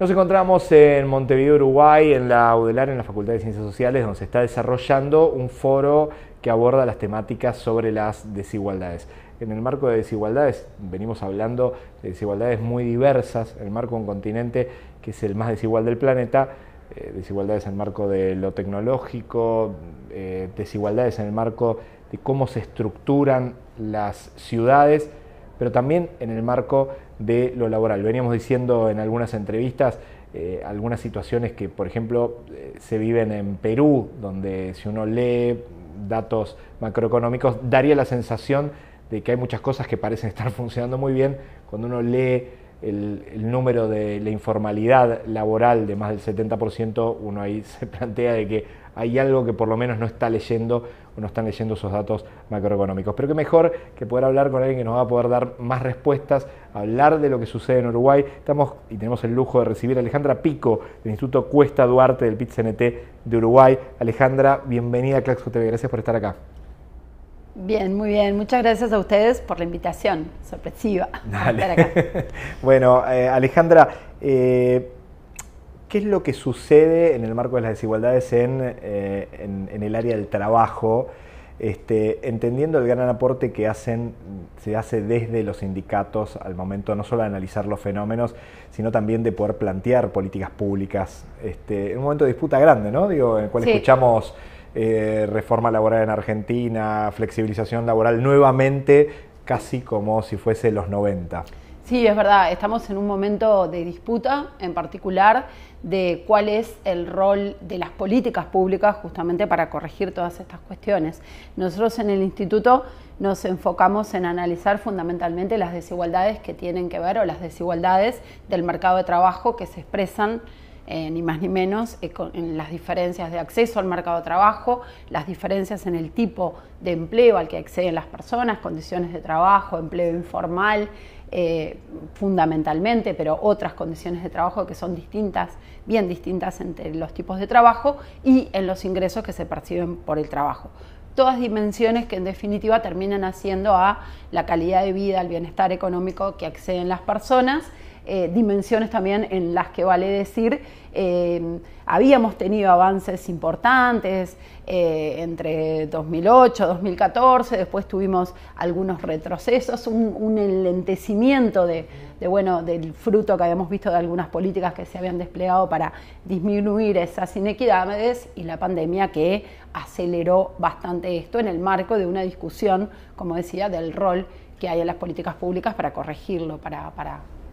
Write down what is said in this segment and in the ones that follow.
Nos encontramos en Montevideo, Uruguay, en la UDELAR, en la Facultad de Ciencias Sociales, donde se está desarrollando un foro que aborda las temáticas sobre las desigualdades. En el marco de desigualdades, venimos hablando de desigualdades muy diversas, en el marco de un continente que es el más desigual del planeta, eh, desigualdades en el marco de lo tecnológico, eh, desigualdades en el marco de cómo se estructuran las ciudades, pero también en el marco de lo laboral. Veníamos diciendo en algunas entrevistas eh, algunas situaciones que, por ejemplo, eh, se viven en Perú, donde si uno lee datos macroeconómicos, daría la sensación de que hay muchas cosas que parecen estar funcionando muy bien. Cuando uno lee el, el número de la informalidad laboral de más del 70%, uno ahí se plantea de que hay algo que por lo menos no está leyendo no están leyendo esos datos macroeconómicos. Pero qué mejor que poder hablar con alguien que nos va a poder dar más respuestas, hablar de lo que sucede en Uruguay. Estamos y tenemos el lujo de recibir a Alejandra Pico del Instituto Cuesta Duarte del pit de Uruguay. Alejandra, bienvenida a Claxo TV, gracias por estar acá. Bien, muy bien. Muchas gracias a ustedes por la invitación sorpresiva. Estar acá. bueno, eh, Alejandra, eh, ¿Qué es lo que sucede en el marco de las desigualdades en, eh, el área del trabajo? Este, entendiendo el gran aporte que hacen, se hace desde los sindicatos al momento no solo de analizar los fenómenos, sino también de poder plantear políticas públicas. Este, en un momento de disputa grande, ¿no? Digo, en el cual escuchamos eh, reforma laboral en Argentina, flexibilización laboral nuevamente, casi como si fuese los 90. Sí, es verdad, estamos en un momento de disputa en particular de cuál es el rol de las políticas públicas justamente para corregir todas estas cuestiones. Nosotros en el instituto nos enfocamos en analizar fundamentalmente las desigualdades que tienen que ver o las desigualdades del mercado de trabajo que se expresan eh, ni más ni menos, eh, en las diferencias de acceso al mercado de trabajo, las diferencias en el tipo de empleo al que acceden las personas, condiciones de trabajo, empleo informal, eh, fundamentalmente, pero otras condiciones de trabajo que son distintas, bien distintas entre los tipos de trabajo y en los ingresos que se perciben por el trabajo. Todas dimensiones que en definitiva terminan haciendo a la calidad de vida, al bienestar económico que acceden las personas eh, dimensiones también en las que vale decir, eh, habíamos tenido avances importantes eh, entre 2008, 2014, después tuvimos algunos retrocesos, un, enlentecimiento de, bueno, del fruto que habíamos visto de algunas políticas que se habían desplegado para disminuir esas inequidades y la pandemia que aceleró bastante esto en el marco de una discusión, como decía, del rol que hay en las políticas públicas para corregirlo, para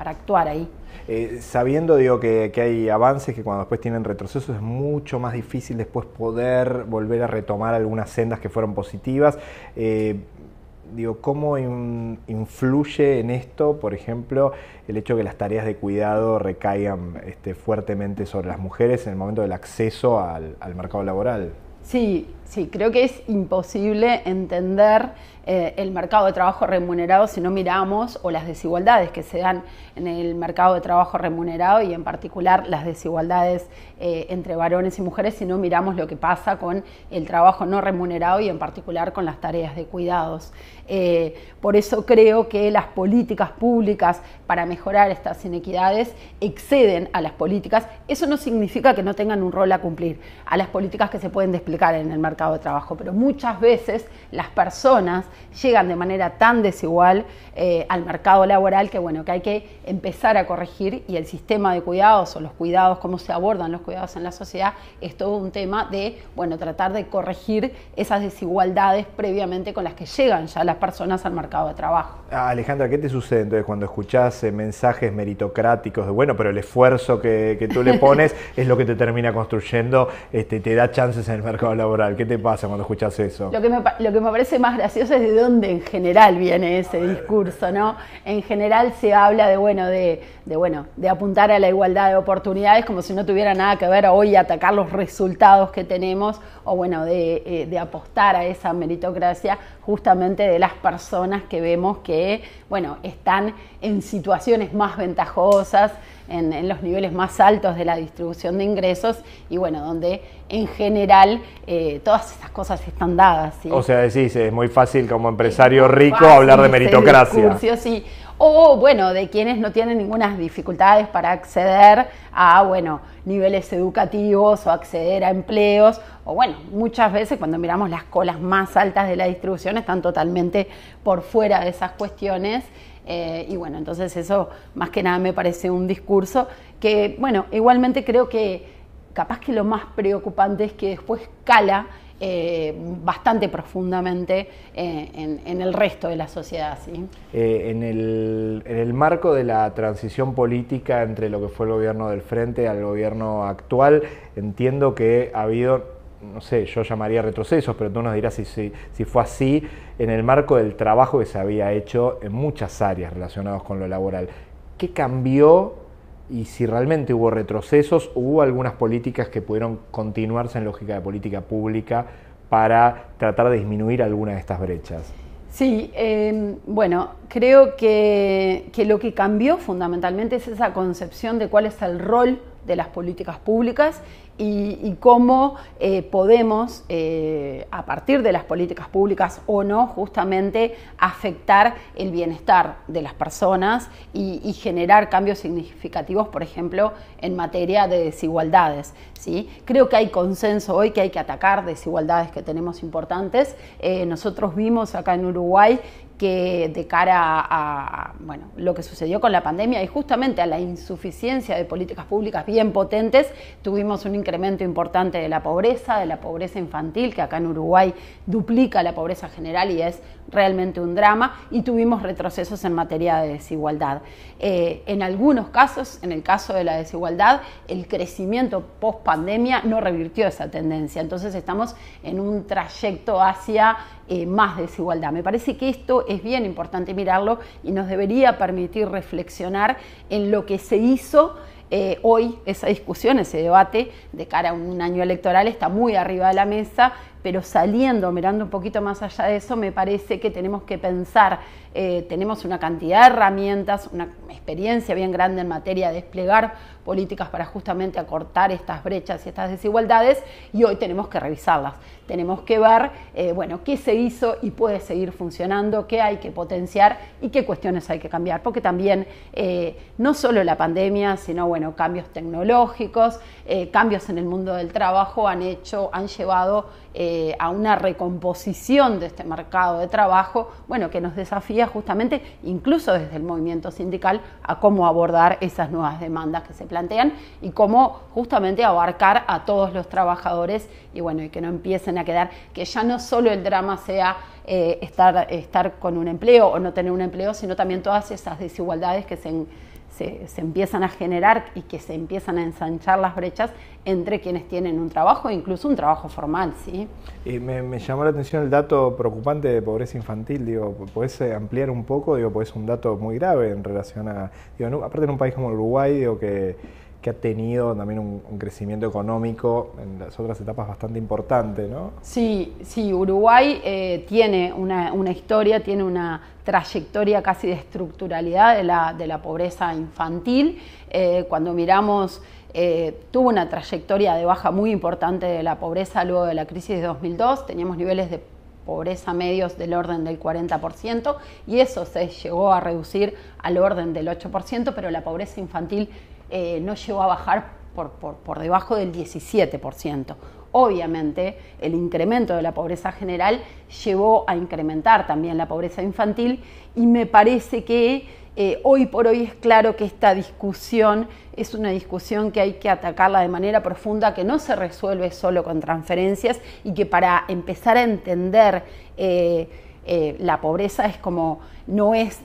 para actuar ahí. Eh, sabiendo, digo, que, hay avances que cuando después tienen retrocesos es mucho más difícil después poder volver a retomar algunas sendas que fueron positivas. Eh, digo, ¿cómo influye en esto, por ejemplo, el hecho de que las tareas de cuidado recaigan este, fuertemente sobre las mujeres en el momento del acceso al, al mercado laboral? Sí, sí, creo que es imposible entender eh, el mercado de trabajo remunerado si no miramos o las desigualdades que se dan en el mercado de trabajo remunerado y en particular las desigualdades eh, entre varones y mujeres si no miramos lo que pasa con el trabajo no remunerado y en particular con las tareas de cuidados. Eh, por eso creo que las políticas públicas para mejorar estas inequidades exceden a las políticas. Eso no significa que no tengan un rol a cumplir, a las políticas que se pueden desplegar en el mercado de trabajo, pero muchas veces las personas llegan de manera tan desigual eh, al mercado laboral que bueno, que hay que empezar a corregir y el sistema de cuidados o los cuidados, cómo se abordan los cuidados en la sociedad, es todo un tema de bueno, tratar de corregir esas desigualdades previamente con las que llegan ya las personas al mercado de trabajo. Alejandra, ¿qué te sucede entonces cuando escuchás eh, mensajes meritocráticos de bueno, pero el esfuerzo que, tú le pones es lo que te termina construyendo, este, te da chances en el mercado laboral? ¿Qué te pasa cuando escuchas eso? Lo lo que me parece más gracioso es de dónde en general viene ese discurso, eh, ¿no? En general se habla de, bueno, de, de, bueno, de apuntar a la igualdad de oportunidades como si no tuviera nada que ver hoy atacar los resultados que tenemos o, bueno, de, eh, de apostar a esa meritocracia justamente de las personas que vemos que, bueno, están en situaciones más ventajosas, en, los niveles más altos de la distribución de ingresos y bueno, donde en general eh, todas esas cosas están dadas. O sea, decís, es muy fácil como empresario rico hablar de meritocracia. sí. O bueno, de quienes no tienen ninguna dificultades para acceder a, bueno, niveles educativos o acceder a empleos. O bueno, muchas veces cuando miramos las colas más altas de la distribución están totalmente por fuera de esas cuestiones. Eh, y bueno, entonces eso más que nada me parece un discurso que, bueno, igualmente creo que capaz que lo más preocupante es que después cala eh, bastante profundamente eh, en, el resto de la sociedad. ¿sí? en, el, en, el, marco de la transición política entre lo que fue el gobierno del Frente al gobierno actual, entiendo que ha habido no sé, yo llamaría retrocesos, pero tú nos dirás si, fue así, en el marco del trabajo que se había hecho en muchas áreas relacionadas con lo laboral. ¿Qué cambió y si realmente hubo retrocesos hubo algunas políticas que pudieron continuarse en lógica de política pública para tratar de disminuir alguna de estas brechas? Sí, eh, bueno, creo que, que, lo que cambió fundamentalmente es esa concepción de cuál es el rol de las políticas públicas y, cómo eh, podemos, eh, a partir de las políticas públicas o no, justamente afectar el bienestar de las personas y, generar cambios significativos, por ejemplo, en materia de desigualdades. ¿sí? Creo que hay consenso hoy que hay que atacar desigualdades que tenemos importantes. Eh, nosotros vimos acá en Uruguay que de cara a, bueno, lo que sucedió con la pandemia y justamente a la insuficiencia de políticas públicas bien potentes, tuvimos un incremento importante de la pobreza, de la pobreza infantil, que acá en Uruguay duplica la pobreza general y es realmente un drama, y tuvimos retrocesos en materia de desigualdad. Eh, en algunos casos, en el caso de la desigualdad, el crecimiento post pandemia no revirtió esa tendencia, entonces estamos en un trayecto hacia eh, más desigualdad. Me parece que esto es bien importante mirarlo y nos debería permitir reflexionar en lo que se hizo. Eh, hoy esa discusión, ese debate de cara a un año electoral está muy arriba de la mesa pero saliendo, mirando un poquito más allá de eso, me parece que tenemos que pensar, eh, tenemos una cantidad de herramientas, una experiencia bien grande en materia de desplegar políticas para justamente acortar estas brechas y estas desigualdades, y hoy tenemos que revisarlas, tenemos que ver, eh, bueno, qué se hizo y puede seguir funcionando, qué hay que potenciar y qué cuestiones hay que cambiar, porque también eh, no solo la pandemia, sino, bueno, cambios tecnológicos, cambios en el mundo del trabajo han hecho, han llevado... Eh, a una recomposición de este mercado de trabajo, bueno, que nos desafía justamente, incluso desde el movimiento sindical, a cómo abordar esas nuevas demandas que se plantean y cómo justamente abarcar a todos los trabajadores y bueno, y que no empiecen a quedar, que ya no solo el drama sea eh, estar, estar con un empleo o no tener un empleo, sino también todas esas desigualdades que se se, empiezan a generar y que se empiezan a ensanchar las brechas entre quienes tienen un trabajo, incluso un trabajo formal. ¿sí? Y me, llamó la atención el dato preocupante de pobreza infantil. Digo, ¿Podés eh, ampliar un poco? Digo, pues es un dato muy grave en relación a... Digo, aparte en un país como Uruguay, digo que que ha tenido también un, crecimiento económico en las otras etapas bastante importante, ¿no? Sí, sí, Uruguay eh, tiene una, historia, tiene una trayectoria casi de estructuralidad de la, pobreza infantil. Eh, cuando miramos, eh, tuvo una trayectoria de baja muy importante de la pobreza luego de la crisis de 2002, teníamos niveles de pobreza medios del orden del 40% y eso se llegó a reducir al orden del 8%, pero la pobreza infantil eh, no llegó a bajar por, debajo del 17%. Obviamente, el incremento de la pobreza general llevó a incrementar también la pobreza infantil y me parece que eh, hoy por hoy es claro que esta discusión es una discusión que hay que atacarla de manera profunda, que no se resuelve solo con transferencias y que para empezar a entender eh, la pobreza es como no, es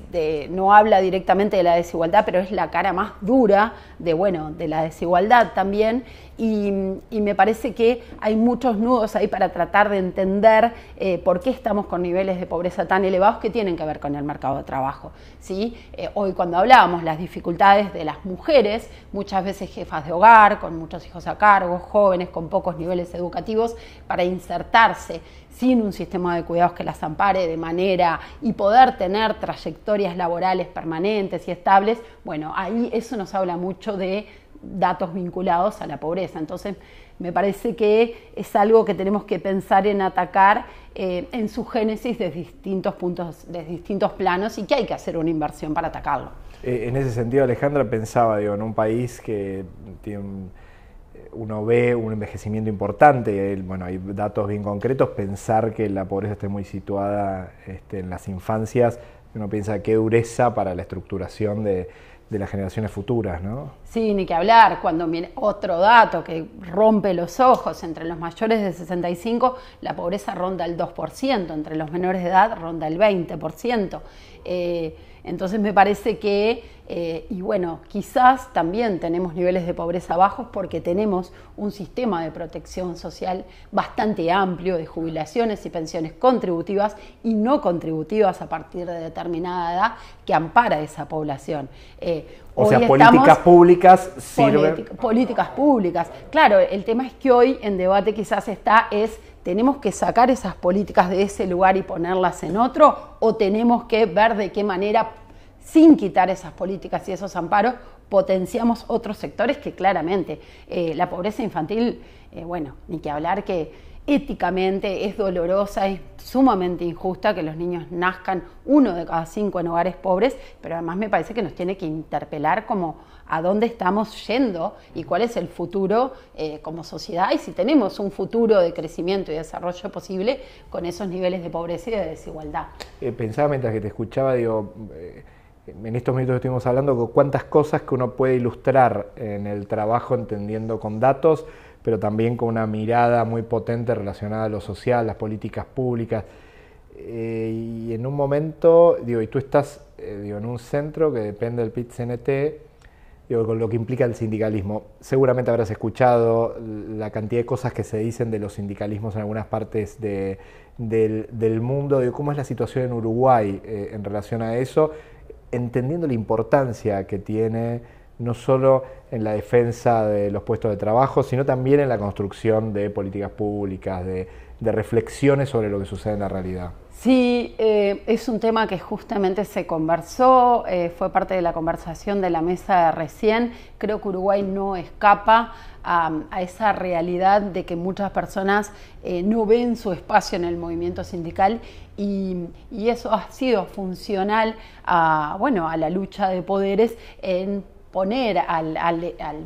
no habla directamente de la desigualdad, pero es la cara más dura de, bueno, de la desigualdad también. Y, me parece que hay muchos nudos ahí para tratar de entender eh, por qué estamos con niveles de pobreza tan elevados que tienen que ver con el mercado de trabajo. ¿sí? Eh, hoy cuando hablábamos las dificultades de las mujeres, muchas veces jefas de hogar, con muchos hijos a cargo, jóvenes con pocos niveles educativos, para insertarse sin un sistema de cuidados que las ampare de manera y poder tener trayectorias laborales permanentes y estables, bueno, ahí eso nos habla mucho de datos vinculados a la pobreza. Entonces, me parece que es algo que tenemos que pensar en atacar eh, en su génesis desde distintos puntos, desde distintos planos y que hay que hacer una inversión para atacarlo. Eh, en ese sentido, Alejandra pensaba, digo, en un país que eh, uno ve un envejecimiento importante, bueno, hay datos bien concretos, pensar que la pobreza esté muy situada este, en las infancias uno piensa qué dureza para la estructuración de, las generaciones futuras, ¿no? Sí, ni que hablar, cuando viene otro dato que rompe los ojos, entre los mayores de 65 la pobreza ronda el 2%, entre los menores de edad ronda el 20%. Eh, entonces me parece que eh, y bueno, quizás también tenemos niveles de pobreza bajos porque tenemos un sistema de protección social bastante amplio de jubilaciones y pensiones contributivas y no contributivas a partir de determinada edad que ampara a esa población. Eh, o sea, políticas públicas sirven. Políticas públicas. Claro, el tema es que hoy en debate quizás está es ¿Tenemos que sacar esas políticas de ese lugar y ponerlas en otro? ¿O tenemos que ver de qué manera sin quitar esas políticas y esos amparos, potenciamos otros sectores que claramente eh, la pobreza infantil, eh, bueno, ni que hablar que éticamente es dolorosa, es sumamente injusta que los niños nazcan uno de cada cinco en hogares pobres, pero además me parece que nos tiene que interpelar como a dónde estamos yendo y cuál es el futuro eh, como sociedad y si tenemos un futuro de crecimiento y desarrollo posible con esos niveles de pobreza y de desigualdad. pensaba mientras que te escuchaba, digo en estos minutos estuvimos hablando de cuántas cosas que uno puede ilustrar en el trabajo entendiendo con datos, pero también con una mirada muy potente relacionada a lo social, las políticas públicas. Eh, y en un momento, digo, y tú estás eh, en un centro que depende del PIT-CNT, digo, con lo que implica el sindicalismo. Seguramente habrás escuchado la cantidad de cosas que se dicen de los sindicalismos en algunas partes del, mundo, digo, cómo es la situación en Uruguay eh, en relación a eso entendiendo la importancia que tiene no solo en la defensa de los puestos de trabajo, sino también en la construcción de políticas públicas, de, reflexiones sobre lo que sucede en la realidad. Sí, eh, es un tema que justamente se conversó, eh, fue parte de la conversación de la mesa recién. Creo que Uruguay no escapa a, esa realidad de que muchas personas eh, no ven su espacio en el movimiento sindical y, eso ha sido funcional a, bueno, a la lucha de poderes en poner al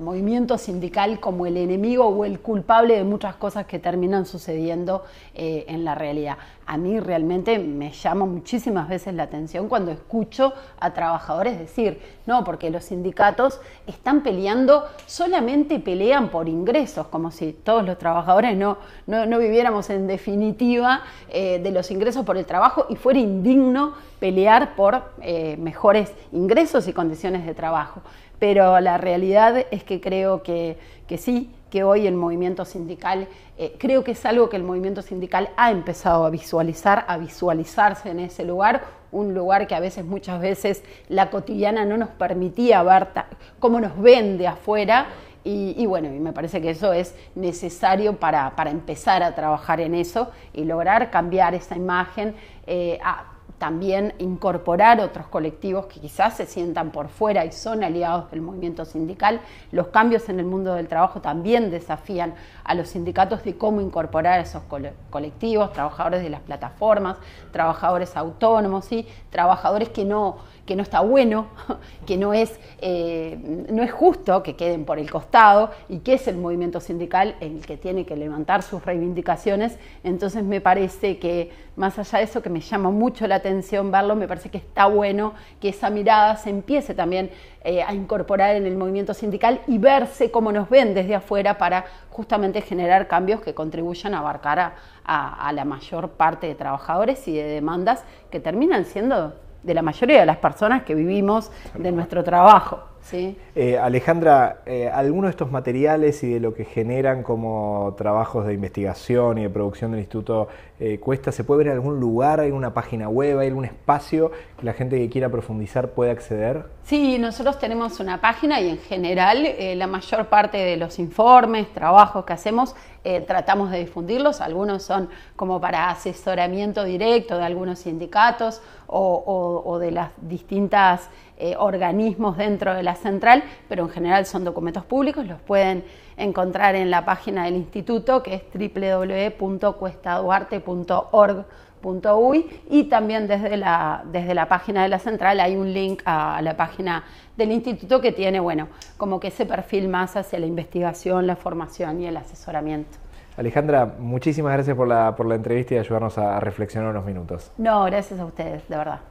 movimiento sindical como el enemigo o el culpable de muchas cosas que terminan sucediendo en la realidad a mí realmente me llama muchísimas veces la atención cuando escucho a trabajadores decir, no, porque los sindicatos están peleando, solamente pelean por ingresos, como si todos los trabajadores no, no, viviéramos en definitiva eh, de los ingresos por el trabajo y fuera indigno pelear por eh, mejores ingresos y condiciones de trabajo. Pero la realidad es que creo que, que sí, que hoy el movimiento sindical, eh, creo que es algo que el movimiento sindical ha empezado a visualizar, a visualizarse en ese lugar, un lugar que a veces, muchas veces, la cotidiana no nos permitía ver cómo nos ven de afuera. Y, bueno, y me parece que eso es necesario para, empezar a trabajar en eso y lograr cambiar esa imagen, eh, también incorporar otros colectivos que quizás se sientan por fuera y son aliados del movimiento sindical. Los cambios en el mundo del trabajo también desafían a los sindicatos de cómo incorporar a esos colectivos, trabajadores de las plataformas, trabajadores autónomos, y trabajadores que no que no está bueno, que no es, eh, no es justo que queden por el costado y que es el movimiento sindical el que tiene que levantar sus reivindicaciones. Entonces me parece que, más allá de eso, que me llama mucho la atención verlo, me parece que está bueno que esa mirada se empiece también eh, a incorporar en el movimiento sindical y verse cómo nos ven desde afuera para justamente generar cambios que contribuyan a abarcar a la mayor parte de trabajadores y de demandas que terminan siendo de la mayoría de las personas que vivimos de nuestro trabajo. Eh, Alejandra, eh, ¿alguno de estos materiales y de lo que generan como trabajos de investigación y de producción del Instituto eh, Cuesta, ¿se puede ver en algún lugar, en una página web, ...en algún espacio que la gente que quiera profundizar pueda acceder? Sí, nosotros tenemos una página y en general la mayor parte de los informes, trabajos que hacemos eh, tratamos de difundirlos. Algunos son como para asesoramiento directo de algunos sindicatos o, de las distintas eh, organismos dentro de la central, pero en general son documentos públicos, los pueden encontrar en la página del instituto que es www.cuestaduarte.org .uy y también desde la, página de la central hay un link a, la página del instituto que tiene, bueno, como que ese perfil más hacia la investigación, la formación y el asesoramiento. Alejandra, muchísimas gracias por la entrevista y ayudarnos a reflexionar unos minutos. No, gracias a ustedes, de verdad.